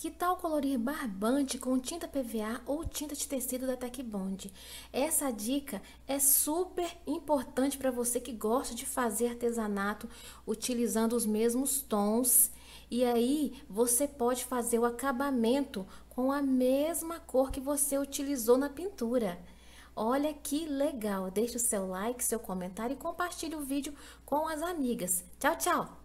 Que tal colorir barbante com tinta PVA ou tinta de tecido da Tech Bond? Essa dica é super importante para você que gosta de fazer artesanato utilizando os mesmos tons. E aí você pode fazer o acabamento com a mesma cor que você utilizou na pintura. Olha que legal! Deixe o seu like, seu comentário e compartilhe o vídeo com as amigas. Tchau, tchau!